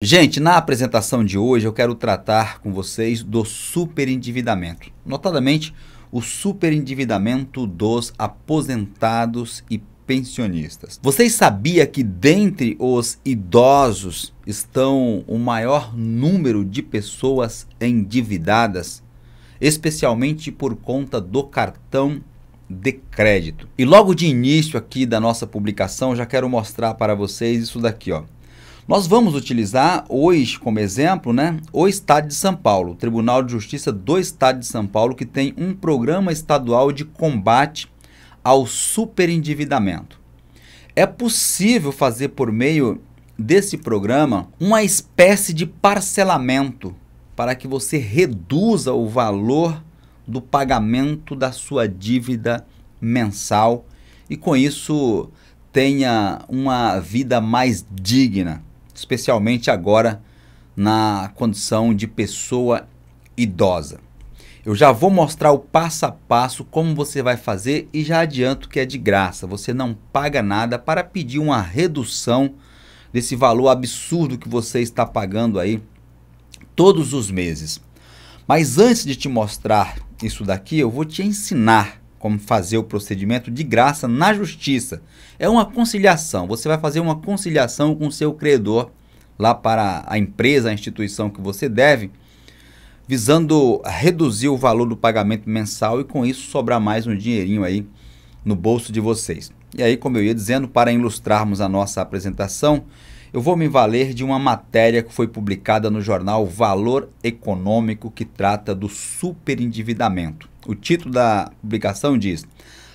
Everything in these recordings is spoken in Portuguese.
Gente, na apresentação de hoje eu quero tratar com vocês do superendividamento, notadamente o superendividamento dos aposentados e pensionistas. Vocês sabiam que dentre os idosos estão o maior número de pessoas endividadas, especialmente por conta do cartão de crédito. E logo de início aqui da nossa publicação, já quero mostrar para vocês isso daqui, ó. Nós vamos utilizar hoje como exemplo né, o Estado de São Paulo, o Tribunal de Justiça do Estado de São Paulo, que tem um programa estadual de combate ao superendividamento. É possível fazer por meio desse programa uma espécie de parcelamento para que você reduza o valor do pagamento da sua dívida mensal e com isso tenha uma vida mais digna especialmente agora na condição de pessoa idosa. Eu já vou mostrar o passo a passo como você vai fazer e já adianto que é de graça. Você não paga nada para pedir uma redução desse valor absurdo que você está pagando aí todos os meses. Mas antes de te mostrar isso daqui, eu vou te ensinar como fazer o procedimento de graça na justiça. É uma conciliação. Você vai fazer uma conciliação com o seu credor lá para a empresa, a instituição que você deve, visando reduzir o valor do pagamento mensal e com isso sobrar mais um dinheirinho aí no bolso de vocês. E aí, como eu ia dizendo, para ilustrarmos a nossa apresentação, eu vou me valer de uma matéria que foi publicada no jornal Valor Econômico que trata do superendividamento. O título da publicação diz: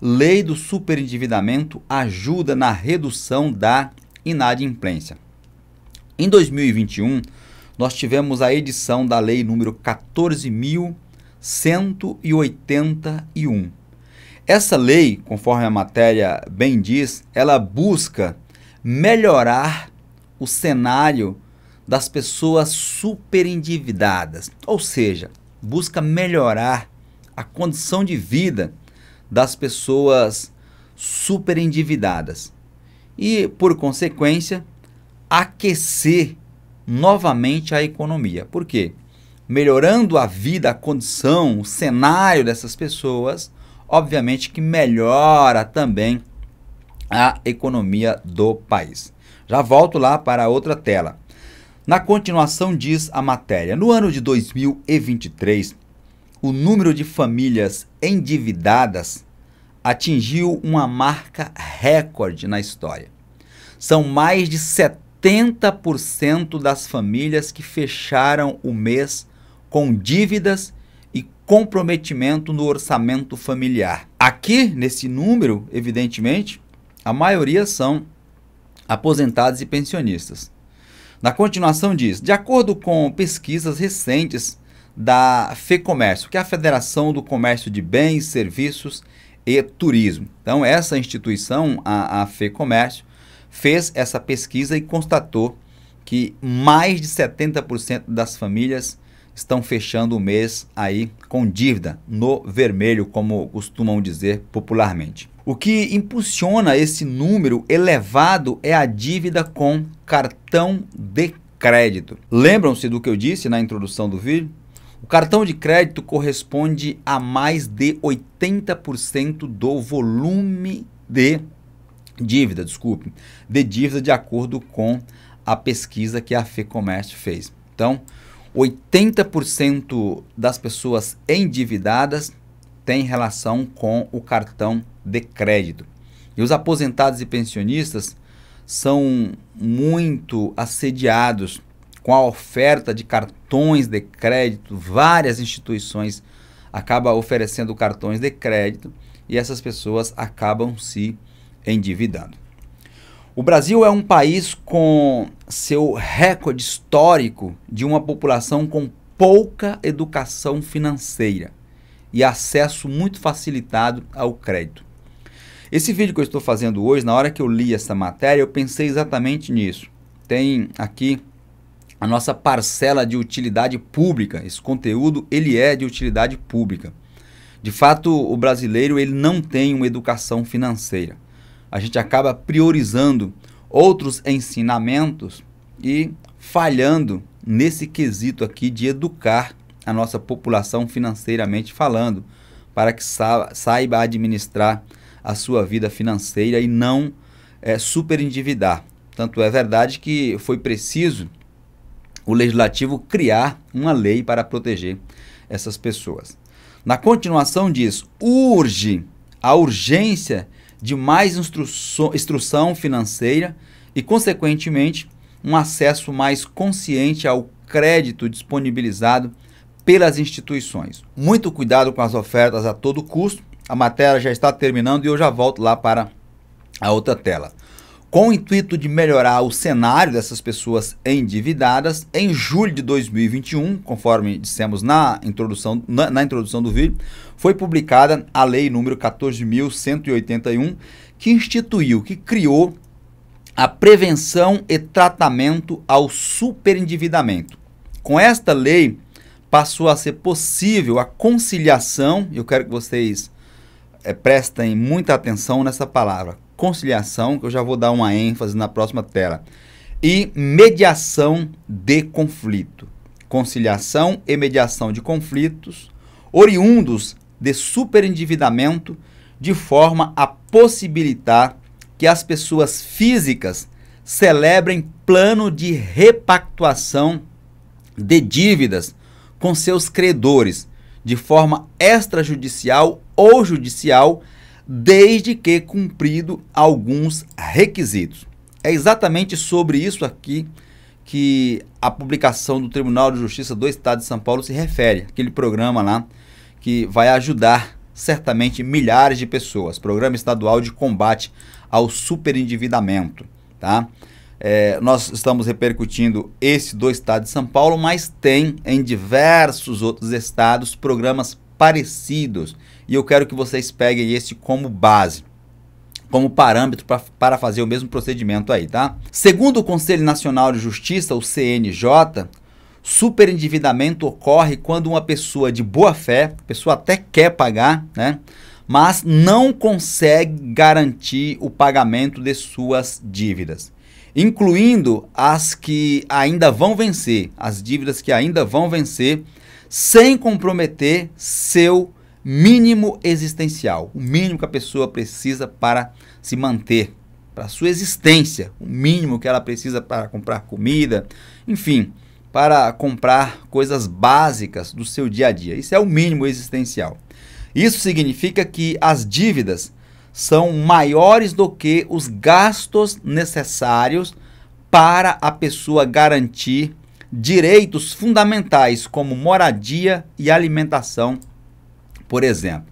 Lei do Superendividamento ajuda na redução da inadimplência. Em 2021, nós tivemos a edição da Lei número 14.181. Essa lei, conforme a matéria bem diz, ela busca melhorar o cenário das pessoas superendividadas, ou seja, busca melhorar a condição de vida das pessoas super endividadas e, por consequência, aquecer novamente a economia. Por quê? Melhorando a vida, a condição, o cenário dessas pessoas, obviamente que melhora também a economia do país. Já volto lá para outra tela. Na continuação diz a matéria: no ano de 2023, o número de famílias endividadas atingiu uma marca recorde na história. São mais de 70% das famílias que fecharam o mês com dívidas e comprometimento no orçamento familiar. Aqui, nesse número, evidentemente, a maioria são aposentados e pensionistas. Na continuação diz: de acordo com pesquisas recentes da FEComércio, que é a Federação do Comércio de Bens, Serviços e Turismo. Então, essa instituição, a, a FEComércio, fez essa pesquisa e constatou que mais de 70% das famílias estão fechando o mês aí com dívida no vermelho, como costumam dizer popularmente. O que impulsiona esse número elevado é a dívida com cartão de crédito. Lembram-se do que eu disse na introdução do vídeo? O cartão de crédito corresponde a mais de 80% do volume de dívida, desculpe, de dívida de acordo com a pesquisa que a FEComércio fez. Então, 80% das pessoas endividadas tem relação com o cartão de crédito. E os aposentados e pensionistas são muito assediados com a oferta de cartões de crédito, várias instituições acabam oferecendo cartões de crédito e essas pessoas acabam se endividando. O Brasil é um país com seu recorde histórico de uma população com pouca educação financeira e acesso muito facilitado ao crédito. Esse vídeo que eu estou fazendo hoje, na hora que eu li essa matéria, eu pensei exatamente nisso. Tem aqui a nossa parcela de utilidade pública. Esse conteúdo ele é de utilidade pública. De fato, o brasileiro ele não tem uma educação financeira. A gente acaba priorizando outros ensinamentos e falhando nesse quesito aqui de educar a nossa população financeiramente falando, para que saiba administrar a sua vida financeira e não é, endividar. Tanto é verdade que foi preciso o legislativo criar uma lei para proteger essas pessoas. Na continuação diz: urge a urgência de mais instrução financeira e, consequentemente, um acesso mais consciente ao crédito disponibilizado pelas instituições. Muito cuidado com as ofertas a todo custo. A matéria já está terminando e eu já volto lá para a outra tela. Com o intuito de melhorar o cenário dessas pessoas endividadas, em julho de 2021, conforme dissemos na introdução, na, na introdução do vídeo, foi publicada a Lei número 14.181, que instituiu, que criou a prevenção e tratamento ao superendividamento. Com esta lei, passou a ser possível a conciliação, eu quero que vocês é, prestem muita atenção nessa palavra, conciliação, que eu já vou dar uma ênfase na próxima tela, e mediação de conflito. Conciliação e mediação de conflitos oriundos de superendividamento, de forma a possibilitar que as pessoas físicas celebrem plano de repactuação de dívidas com seus credores, de forma extrajudicial ou judicial, desde que cumprido alguns requisitos. É exatamente sobre isso aqui que a publicação do Tribunal de Justiça do Estado de São Paulo se refere, aquele programa lá que vai ajudar certamente milhares de pessoas, Programa Estadual de Combate ao Superendividamento, tá? É, nós estamos repercutindo esse do estado de São Paulo, mas tem em diversos outros estados programas parecidos e eu quero que vocês peguem esse como base como parâmetro pra, para fazer o mesmo procedimento aí, tá? Segundo o Conselho Nacional de Justiça, o CNJ, superendividamento ocorre quando uma pessoa de boa fé, pessoa até quer pagar, né? Mas não consegue garantir o pagamento de suas dívidas, incluindo as que ainda vão vencer, as dívidas que ainda vão vencer, sem comprometer seu mínimo existencial, o mínimo que a pessoa precisa para se manter, para a sua existência, o mínimo que ela precisa para comprar comida, enfim, para comprar coisas básicas do seu dia a dia. Isso é o mínimo existencial. Isso significa que as dívidas são maiores do que os gastos necessários para a pessoa garantir direitos fundamentais como moradia e alimentação por exemplo,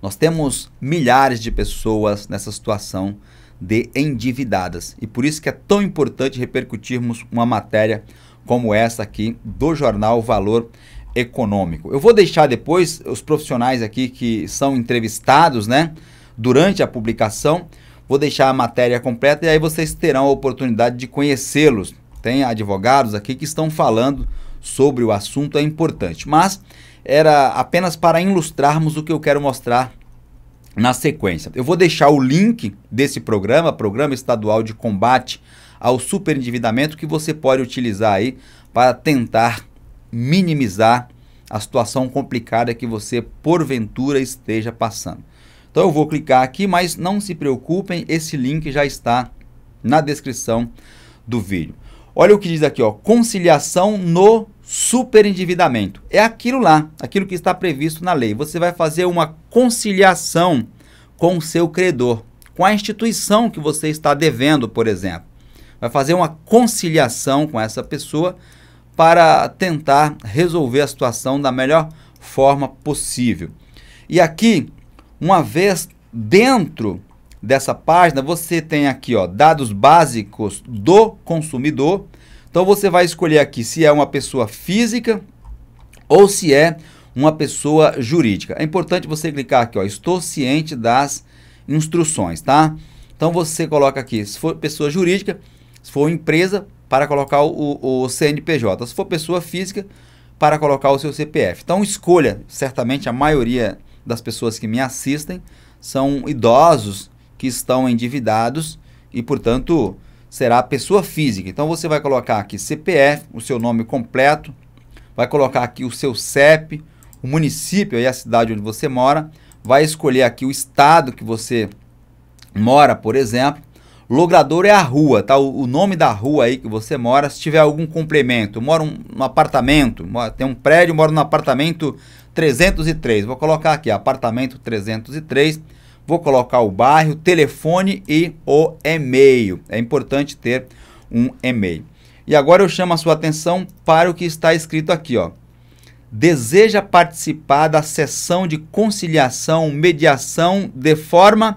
nós temos milhares de pessoas nessa situação de endividadas e por isso que é tão importante repercutirmos uma matéria como essa aqui do jornal Valor Econômico. Eu vou deixar depois os profissionais aqui que são entrevistados, né, durante a publicação, vou deixar a matéria completa e aí vocês terão a oportunidade de conhecê-los. Tem advogados aqui que estão falando sobre o assunto, é importante. Mas era apenas para ilustrarmos o que eu quero mostrar na sequência. Eu vou deixar o link desse programa, Programa Estadual de Combate ao Superendividamento, que você pode utilizar aí para tentar minimizar a situação complicada que você porventura esteja passando. Então eu vou clicar aqui, mas não se preocupem, esse link já está na descrição do vídeo. Olha o que diz aqui, ó, conciliação no superendividamento. É aquilo lá, aquilo que está previsto na lei. Você vai fazer uma conciliação com o seu credor, com a instituição que você está devendo, por exemplo. Vai fazer uma conciliação com essa pessoa para tentar resolver a situação da melhor forma possível. E aqui, uma vez dentro dessa página, você tem aqui ó, dados básicos do consumidor então você vai escolher aqui se é uma pessoa física ou se é uma pessoa jurídica. É importante você clicar aqui, ó, estou ciente das instruções, tá? Então você coloca aqui, se for pessoa jurídica, se for empresa, para colocar o, o CNPJ. Se for pessoa física, para colocar o seu CPF. Então escolha, certamente a maioria das pessoas que me assistem são idosos que estão endividados e, portanto, será a pessoa física. Então você vai colocar aqui CPF, o seu nome completo, vai colocar aqui o seu CEP, o município e a cidade onde você mora, vai escolher aqui o estado que você mora, por exemplo. Logrador é a rua, tá? O, nome da rua aí que você mora. Se tiver algum complemento, mora um, um apartamento, tem um prédio, mora no apartamento 303. Vou colocar aqui apartamento 303 Vou colocar o bairro, telefone e o e-mail. É importante ter um e-mail. E agora eu chamo a sua atenção para o que está escrito aqui, ó. Deseja participar da sessão de conciliação, mediação de forma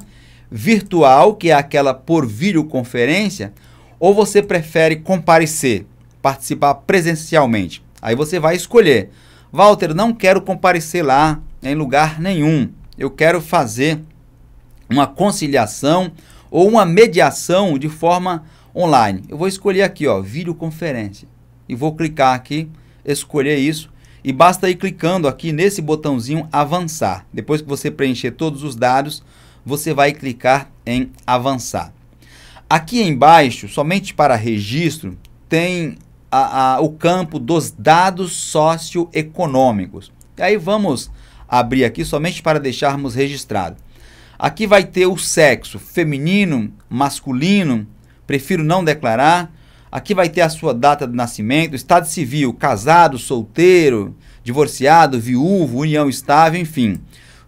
virtual, que é aquela por videoconferência, ou você prefere comparecer, participar presencialmente? Aí você vai escolher. Walter, não quero comparecer lá em lugar nenhum. Eu quero fazer uma conciliação ou uma mediação de forma online. Eu vou escolher aqui, ó, videoconferência. E vou clicar aqui, escolher isso. E basta ir clicando aqui nesse botãozinho avançar. Depois que você preencher todos os dados, você vai clicar em avançar. Aqui embaixo, somente para registro, tem a, a, o campo dos dados socioeconômicos. E aí vamos abrir aqui somente para deixarmos registrado. Aqui vai ter o sexo feminino, masculino, prefiro não declarar. Aqui vai ter a sua data de nascimento, estado civil, casado, solteiro, divorciado, viúvo, união estável, enfim.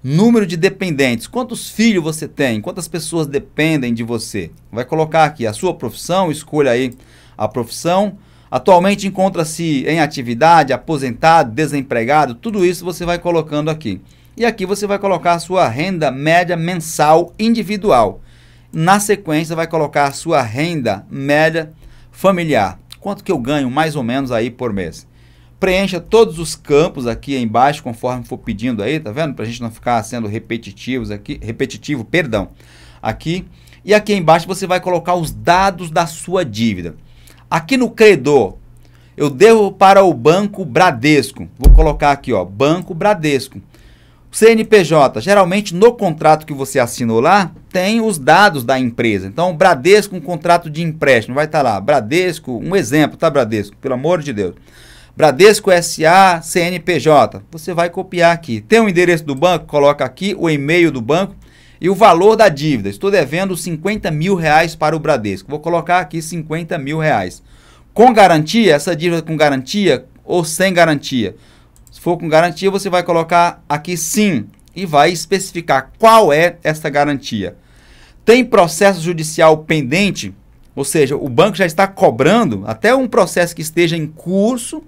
Número de dependentes, quantos filhos você tem, quantas pessoas dependem de você. Vai colocar aqui a sua profissão, escolha aí a profissão. Atualmente encontra-se em atividade, aposentado, desempregado, tudo isso você vai colocando aqui. E aqui você vai colocar a sua renda média mensal individual. Na sequência, vai colocar a sua renda média familiar. Quanto que eu ganho mais ou menos aí por mês? Preencha todos os campos aqui embaixo, conforme for pedindo aí, tá vendo? Para a gente não ficar sendo repetitivos aqui, repetitivo, perdão, aqui. E aqui embaixo você vai colocar os dados da sua dívida. Aqui no credor, eu devo para o Banco Bradesco. Vou colocar aqui, ó, Banco Bradesco. CNPJ, geralmente no contrato que você assinou lá, tem os dados da empresa. Então, Bradesco, um contrato de empréstimo, vai estar tá lá. Bradesco, um exemplo, tá, Bradesco? Pelo amor de Deus. Bradesco SA CNPJ. Você vai copiar aqui. Tem o endereço do banco, coloca aqui o e-mail do banco e o valor da dívida. Estou devendo 50 mil reais para o Bradesco. Vou colocar aqui 50 mil reais. Com garantia, essa dívida com garantia ou sem garantia? Se for com garantia, você vai colocar aqui sim e vai especificar qual é essa garantia. Tem processo judicial pendente, ou seja, o banco já está cobrando até um processo que esteja em curso,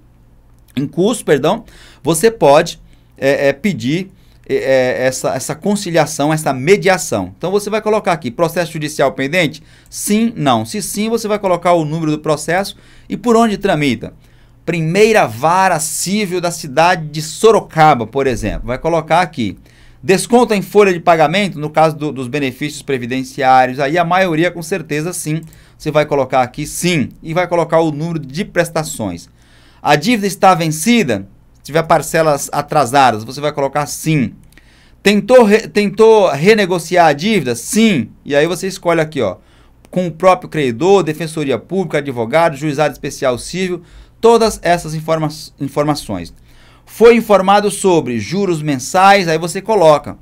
em curso, perdão, você pode é, é, pedir é, é, essa, essa conciliação, essa mediação. Então você vai colocar aqui processo judicial pendente? Sim, não. Se sim, você vai colocar o número do processo e por onde tramita primeira vara civil da cidade de Sorocaba, por exemplo. Vai colocar aqui. Desconto em folha de pagamento, no caso do, dos benefícios previdenciários, aí a maioria com certeza sim. Você vai colocar aqui sim e vai colocar o número de prestações. A dívida está vencida? Se tiver parcelas atrasadas, você vai colocar sim. Tentou, re, tentou renegociar a dívida? Sim. E aí você escolhe aqui, ó, com o próprio credor, defensoria pública, advogado, juizado especial civil, todas essas informa informações. Foi informado sobre juros mensais, aí você coloca.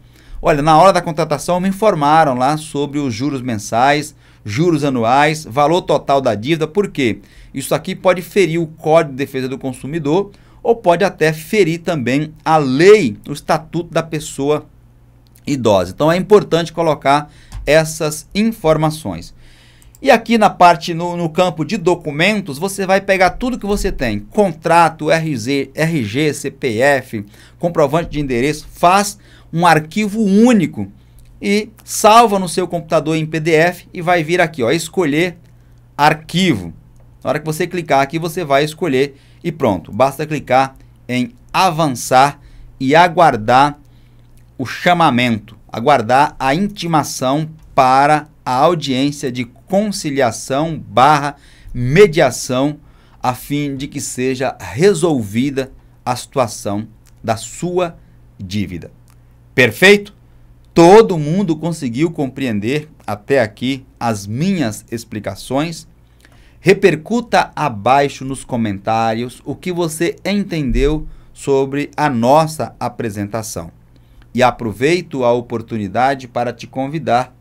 Olha, na hora da contratação me informaram lá sobre os juros mensais, juros anuais, valor total da dívida, por quê? Isso aqui pode ferir o Código de Defesa do Consumidor ou pode até ferir também a lei, o estatuto da pessoa idosa. Então é importante colocar essas informações. E aqui na parte, no, no, campo de documentos, você vai pegar tudo que você tem. Contrato, RZ, RG, CPF, comprovante de endereço. Faz um arquivo único e salva no seu computador em PDF e vai vir aqui, ó, escolher arquivo. Na hora que você clicar aqui, você vai escolher e pronto. Basta clicar em avançar e aguardar o chamamento, aguardar a intimação para a audiência de conciliação barra mediação a fim de que seja resolvida a situação da sua dívida. Perfeito? Todo mundo conseguiu compreender até aqui as minhas explicações? Repercuta abaixo nos comentários o que você entendeu sobre a nossa apresentação. E aproveito a oportunidade para te convidar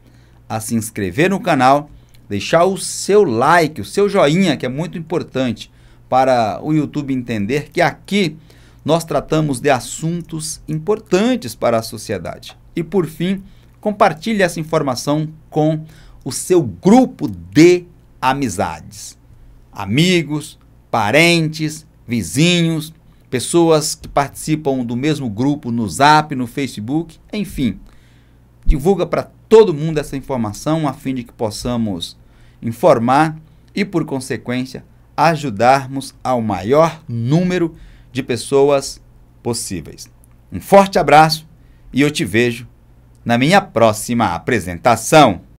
a se inscrever no canal deixar o seu like, o seu joinha, que é muito importante para o YouTube entender que aqui nós tratamos de assuntos importantes para a sociedade. E por fim, compartilhe essa informação com o seu grupo de amizades. Amigos, parentes, vizinhos, pessoas que participam do mesmo grupo no Zap, no Facebook, enfim. Divulga para todo mundo essa informação a fim de que possamos informar e, por consequência, ajudarmos ao maior número de pessoas possíveis. Um forte abraço e eu te vejo na minha próxima apresentação.